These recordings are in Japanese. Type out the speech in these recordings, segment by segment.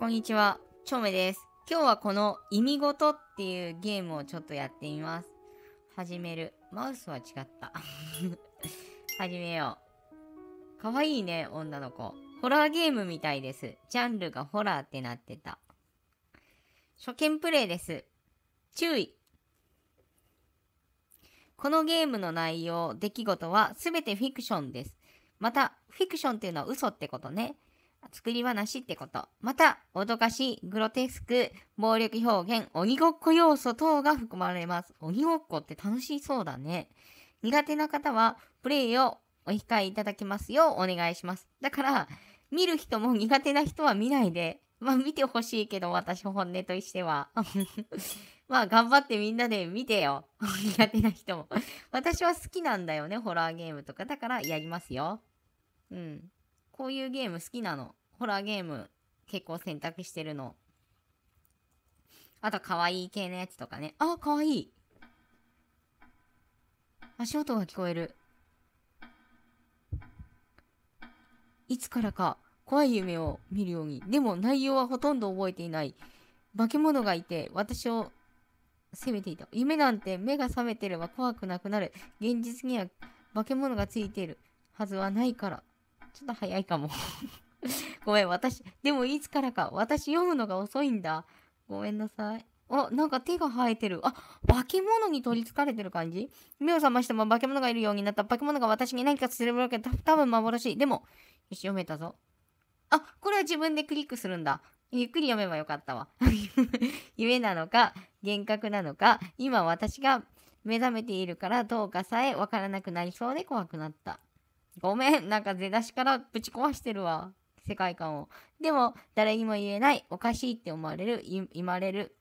こんにちは、ちょめです。今日はこの意味ごとっていうゲームをちょっとやってみます。始める。マウスは違った。始めよう。かわいいね、女の子。ホラーゲームみたいです。ジャンルがホラーってなってた。初見プレイです。注意。このゲームの内容、出来事は全てフィクションです。また、フィクションっていうのは嘘ってことね。作り話ってこと。また、脅かし、グロテスク、暴力表現、鬼ごっこ要素等が含まれます。鬼ごっこって楽しそうだね。苦手な方は、プレイをお控えいただきますようお願いします。だから、見る人も苦手な人は見ないで、まあ見てほしいけど、私本音としては。まあ頑張ってみんなで見てよ。苦手な人も。私は好きなんだよね、ホラーゲームとか。だからやりますよ。うん。こういうゲーム好きなの。ホラーゲーム結構選択してるの。あと、可愛い系のやつとかね。あ、可愛い。足音が聞こえる。いつからか怖い夢を見るように。でも内容はほとんど覚えていない。化け物がいて私を責めていた。夢なんて目が覚めてれば怖くなくなる。現実には化け物がついているはずはないから。ちょっと早いかも ごめん、私、でもいつからか、私読むのが遅いんだ。ごめんなさい。あ、なんか手が生えてる。あ、化け物に取り憑かれてる感じ目を覚ましても化け物がいるようになった。化け物が私に何かするわけど、多分幻。でも、よし、読めたぞ。あ、これは自分でクリックするんだ。ゆっくり読めばよかったわ。夢なのか、幻覚なのか、今私が目覚めているからどうかさえわからなくなりそうで怖くなった。ごめん、なんか出だしからぶち壊してるわ。世界観を。でも、誰にも言えない、おかしいって思われる、言われる。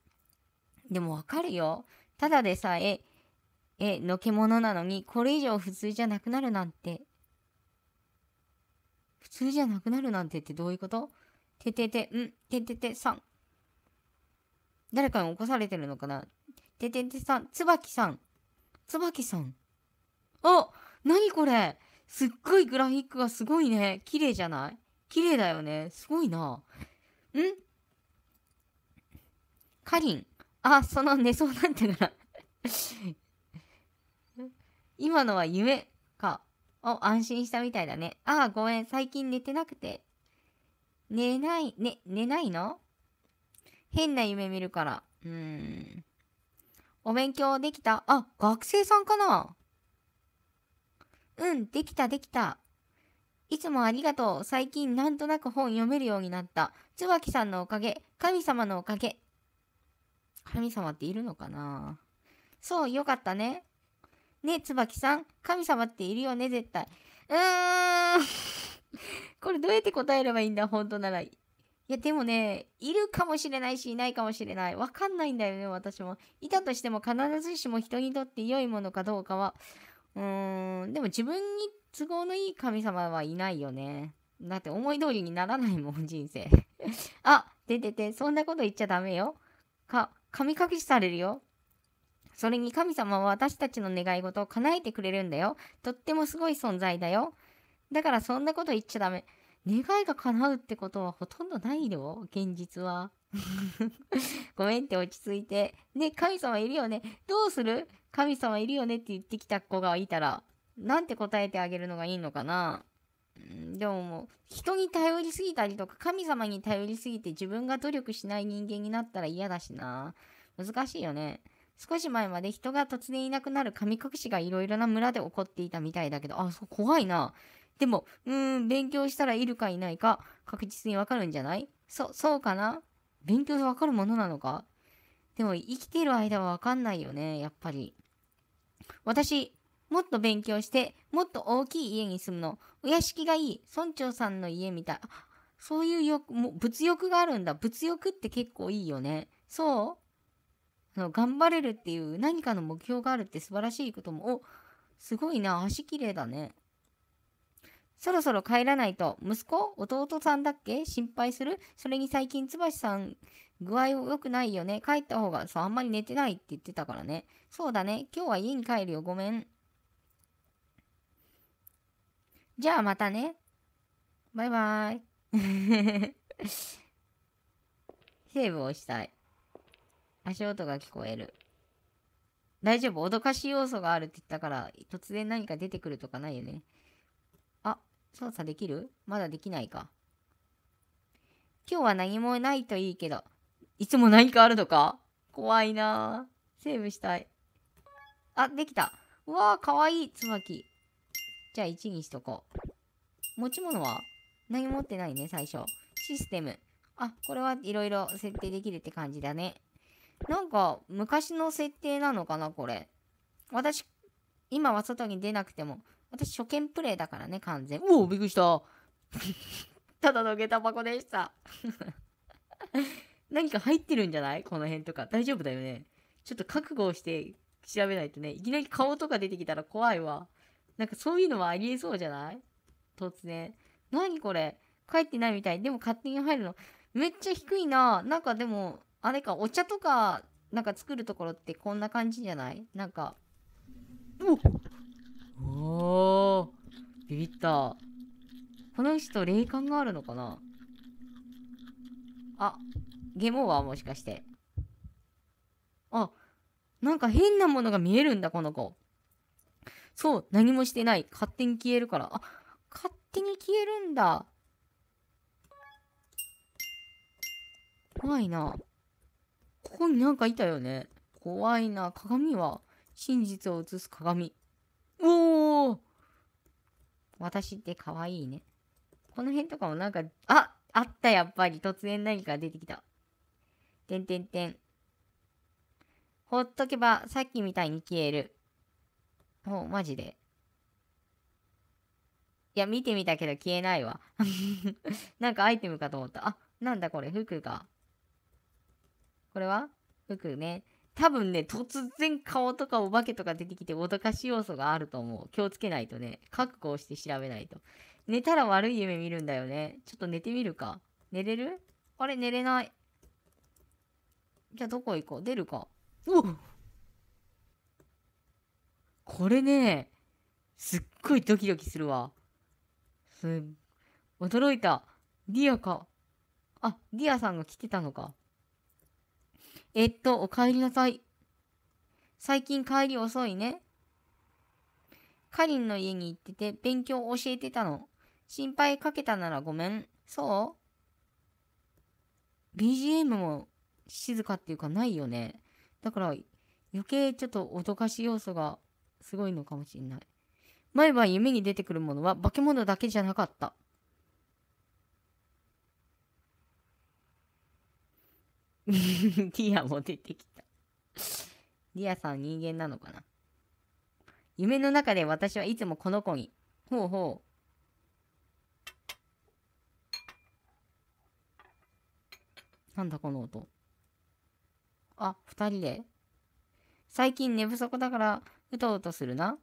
でもわかるよ。ただでさえ、え、のけ者なのに、これ以上普通じゃなくなるなんて。普通じゃなくなるなんてってどういうことててて、ん、てててさん。誰かに起こされてるのかなてててさん、つばきさん。つばきさん。おにこれすっごいグラフィックがすごいね。綺麗じゃない綺麗だよね。すごいな。んかりん。あ、その寝そうなんてから 今のは夢か。お、安心したみたいだね。あ、ごめん。最近寝てなくて。寝ない、ね、寝ないの変な夢見るから。うーん。お勉強できたあ、学生さんかなうん、できたできた。いつもありがとう。最近なんとなく本読めるようになった。椿さんのおかげ。神様のおかげ。神様っているのかなそう、よかったね。ね、椿さん。神様っているよね、絶対。うーん。これどうやって答えればいいんだ、本当なら。いや、でもね、いるかもしれないし、いないかもしれない。わかんないんだよね、私も。いたとしても必ずしも人にとって良いものかどうかは、うーん、でも自分に都合のいい神様はいないよね。だって思い通りにならないもん、人生。あ、出てて、そんなこと言っちゃダメよ。か、神隠しされるよ。それに神様は私たちの願い事を叶えてくれるんだよ。とってもすごい存在だよ。だからそんなこと言っちゃダメ。願いが叶うってことはほとんどないよ、現実は。ごめんって落ち着いて。ね、神様いるよね。どうする神様いるよねって言ってきた子がいたら、なんて答えてあげるのがいいのかなでももう、人に頼りすぎたりとか、神様に頼りすぎて自分が努力しない人間になったら嫌だしな。難しいよね。少し前まで人が突然いなくなる神隠しがいろいろな村で起こっていたみたいだけど、あ、そう、怖いな。でも、うん、勉強したらいるかいないか、確実にわかるんじゃないそ、そうかな勉強でわかるものなのかでも生きてる間はわかんないよね、やっぱり。私、もっと勉強して、もっと大きい家に住むの。お屋敷がいい。村長さんの家みたい。そういう欲、も物欲があるんだ。物欲って結構いいよね。そうあの頑張れるっていう何かの目標があるって素晴らしいことも、お、すごいな。足綺麗だね。そろそろ帰らないと、息子弟さんだっけ心配するそれに最近、椿さん、具合良くないよね。帰った方が、そう、あんまり寝てないって言ってたからね。そうだね。今日は家に帰るよ。ごめん。じゃあまたね。バイバイ。セーブをしたい。足音が聞こえる。大丈夫脅かし要素があるって言ったから、突然何か出てくるとかないよね。操作できるまだできないか。今日は何もないといいけど、いつも何かあるのか怖いなセーブしたい。あ、できた。うわー、かわいい、椿。じゃあ1にしとこう。持ち物は何も持ってないね、最初。システム。あ、これはいろいろ設定できるって感じだね。なんか、昔の設定なのかな、これ。私、今は外に出なくても、私、初見プレイだからね、完全。うおびっくりした。ただの下駄箱でした。何か入ってるんじゃないこの辺とか。大丈夫だよね。ちょっと覚悟をして調べないとね。いきなり顔とか出てきたら怖いわ。なんかそういうのはありえそうじゃない突然。何これ帰ってないみたい。でも勝手に入るの。めっちゃ低いな。なんかでも、あれか、お茶とか、なんか作るところってこんな感じじゃないなんか、うおおー、ビビった。この人、霊感があるのかなあ、ゲモはもしかして。あ、なんか変なものが見えるんだ、この子。そう、何もしてない。勝手に消えるから。あ、勝手に消えるんだ。怖いな。ここになんかいたよね。怖いな。鏡は真実を映す鏡。私って可愛いね。この辺とかもなんか、ああったやっぱり突然何か出てきた。てんてんてん。ほっとけばさっきみたいに消える。ほう、マジで。いや、見てみたけど消えないわ。なんかアイテムかと思った。あ、なんだこれ、服が。これは服ね。多分ね、突然顔とかお化けとか出てきて脅かし要素があると思う。気をつけないとね、覚悟して調べないと。寝たら悪い夢見るんだよね。ちょっと寝てみるか。寝れるあれ、寝れない。じゃあどこ行こう出るか。おこれね、すっごいドキドキするわ。す驚いた。ディアか。あ、ディアさんが来てたのか。えっと、お帰りなさい。最近帰り遅いね。かりんの家に行ってて勉強を教えてたの。心配かけたならごめん。そう ?BGM も静かっていうかないよね。だから余計ちょっと脅かし要素がすごいのかもしれない。毎晩夢に出てくるものは化け物だけじゃなかった。デ ィアも出てきた。ディアさん人間なのかな夢の中で私はいつもこの子に。ほうほう。なんだこの音。あ、二人で最近寝不足だからうとうとするな。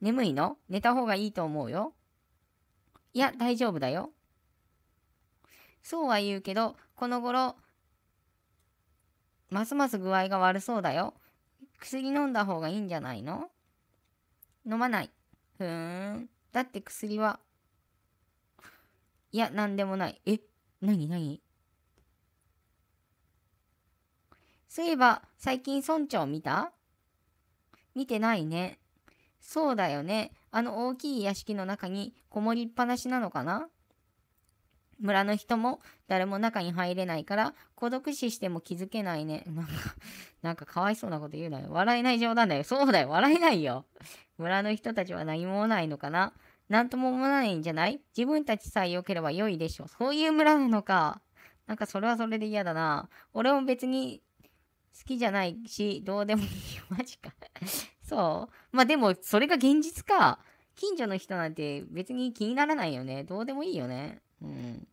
眠いの寝た方がいいと思うよ。いや、大丈夫だよ。そうは言うけど、この頃、ますます具合が悪そうだよ。薬飲んだ方がいいんじゃないの飲まない。ふーん。だって薬は。いや、なんでもない。え、なになにそういえば、最近村長見た見てないね。そうだよね。あの大きい屋敷の中にこもりっぱなしなのかな村の人も誰も中に入れないから孤独死しても気づけないね。なんか、なんかかわいそうなこと言うなよ。笑えない冗談だよ。そうだよ。笑えないよ。村の人たちは何もないのかななんとも思わないんじゃない自分たちさえ良ければ良いでしょう。そういう村なのか。なんかそれはそれで嫌だな。俺も別に好きじゃないし、どうでもいいよ。マジか。そうまあでも、それが現実か。近所の人なんて別に気にならないよね。どうでもいいよね。うん。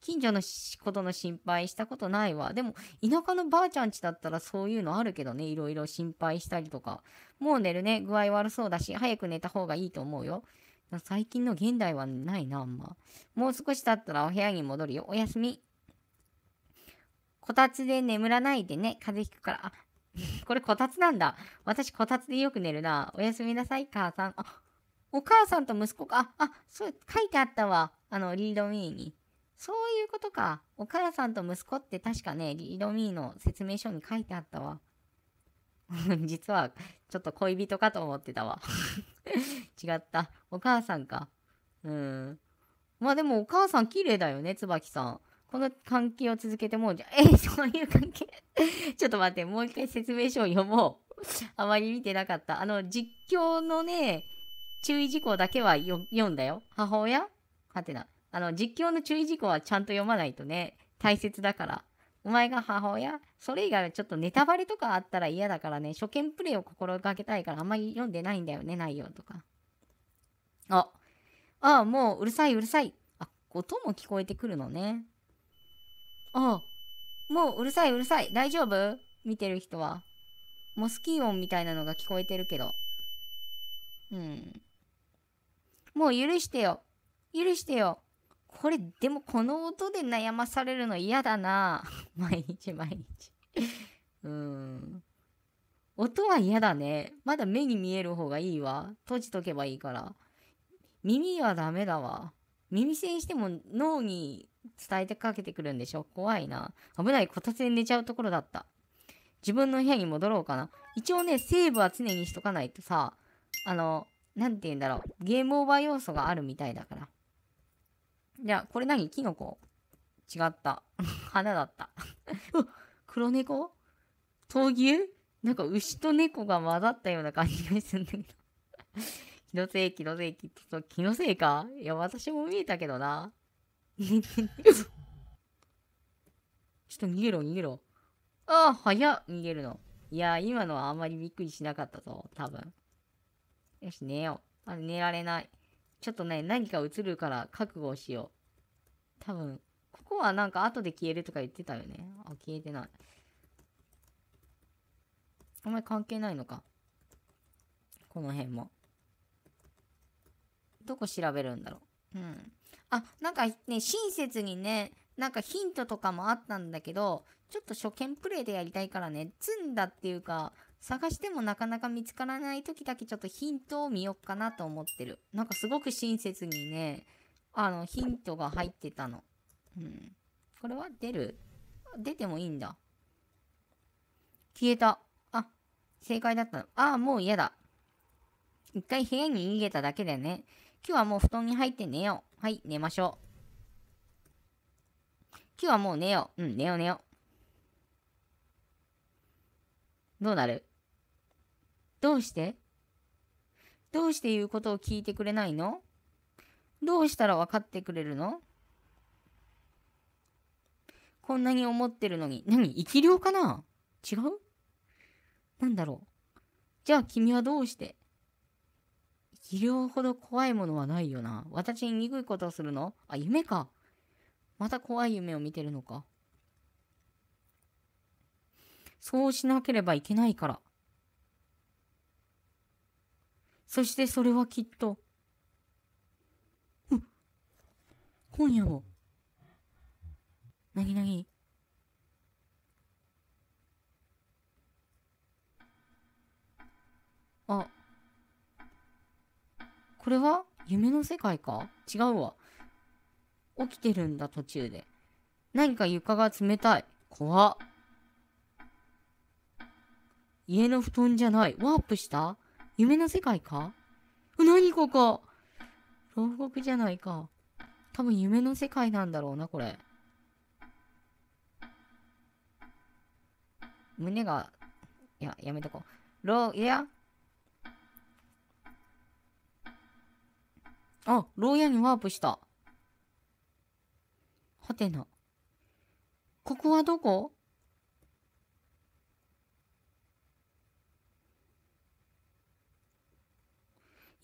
近所のことの心配したことないわ。でも、田舎のばあちゃんちだったらそういうのあるけどね、いろいろ心配したりとか。もう寝るね、具合悪そうだし、早く寝た方がいいと思うよ。最近の現代はないな、あんま。もう少し経ったらお部屋に戻るよ。おやすみ。こたつで眠らないでね、風邪ひくから。あ、これこたつなんだ。私こたつでよく寝るな。おやすみなさい、母さん。あお母さんと息子か。あ、あ、そう、書いてあったわ。あの、リードミーに。そういうことか。お母さんと息子って確かね、リードミーの説明書に書いてあったわ。実は、ちょっと恋人かと思ってたわ。違った。お母さんか。うん。まあでもお母さん綺麗だよね、椿さん。この関係を続けてもうじゃ、え、そういう関係ちょっと待って、もう一回説明書を読もう。あまり見てなかった。あの、実況のね、注意事項だけは読んだよ。母親はてな。あの、実況の注意事項はちゃんと読まないとね、大切だから。お前が母親それ以外はちょっとネタバレとかあったら嫌だからね、初見プレイを心がけたいからあんまり読んでないんだよね、内容とか。あ、ああ、もううるさいうるさい。あ、音も聞こえてくるのね。ああ、もううるさいうるさい。大丈夫見てる人は。モスキー音みたいなのが聞こえてるけど。うん。もう許してよ。許してよ。これ、でもこの音で悩まされるの嫌だな 毎日毎日うーん。音は嫌だね。まだ目に見える方がいいわ。閉じとけばいいから。耳はダメだわ。耳栓しても脳に伝えてかけてくるんでしょ怖いな。危ない。こたつで寝ちゃうところだった。自分の部屋に戻ろうかな。一応ね、セーブは常にしとかないとさ、あの、なんて言うんだろう。ゲームオーバー要素があるみたいだから。じゃあ、これ何キノコ違った。花だった。う黒猫闘牛なんか牛と猫が混ざったような感じがするんだけど。気のせい、気のせい、気のせいかいや、私も見えたけどな。ちょっと逃げろ、逃げろ。ああ、早っ、逃げるの。いや、今のはあんまりびっくりしなかったぞ、多分。よし、寝よう。あれ、寝られない。ちょっとね、何か映るから覚悟をしよう。多分、ここはなんか後で消えるとか言ってたよね。あ、消えてない。お前関係ないのか。この辺も。どこ調べるんだろう。うん。あ、なんかね、親切にね、なんかヒントとかもあったんだけど、ちょっと初見プレイでやりたいからね、積んだっていうか、探してもなかなか見つからない時だけちょっとヒントを見よっかなと思ってる。なんかすごく親切にね、あの、ヒントが入ってたの。うん。これは出る出てもいいんだ。消えた。あ、正解だったの。ああ、もう嫌だ。一回部屋に逃げただけだよね。今日はもう布団に入って寝よう。はい、寝ましょう。今日はもう寝よう。うん、寝よう寝よう。どうなるどうしてどうして言うことを聞いてくれないのどうしたら分かってくれるのこんなに思ってるのに、何生き量かな違うなんだろうじゃあ君はどうして生き量ほど怖いものはないよな。私に憎いことをするのあ、夢か。また怖い夢を見てるのか。そうしなければいけないから。そしてそれはきっと、うん、今夜も、なぎなぎ、あ、これは夢の世界か違うわ。起きてるんだ途中で。何か床が冷たい。怖っ。家の布団じゃない。ワープした夢の世界か何ここ牢獄じゃないか。多分夢の世界なんだろうな、これ。胸が、いや、やめとこう。牢、いや。あ、牢屋にワープした。はてな。ここはどこ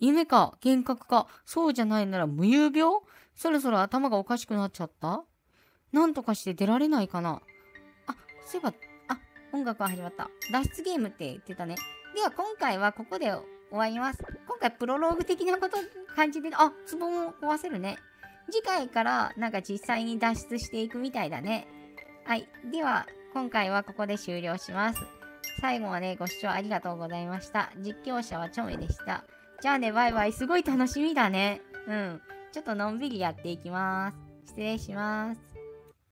夢か幻覚か、そうじゃないなら無遊病そろそろ頭がおかしくなっちゃったなんとかして出られないかなあ、そういえば、あ、音楽は始まった。脱出ゲームって言ってたね。では今回はここで終わります。今回プロローグ的なこと感じで、あ、ツボも壊せるね。次回からなんか実際に脱出していくみたいだね。はい。では、今回はここで終了します。最後までご視聴ありがとうございました。実況者はチョメでした。じゃあね、バイバイ。すごい楽しみだね。うん。ちょっとのんびりやっていきます。失礼します。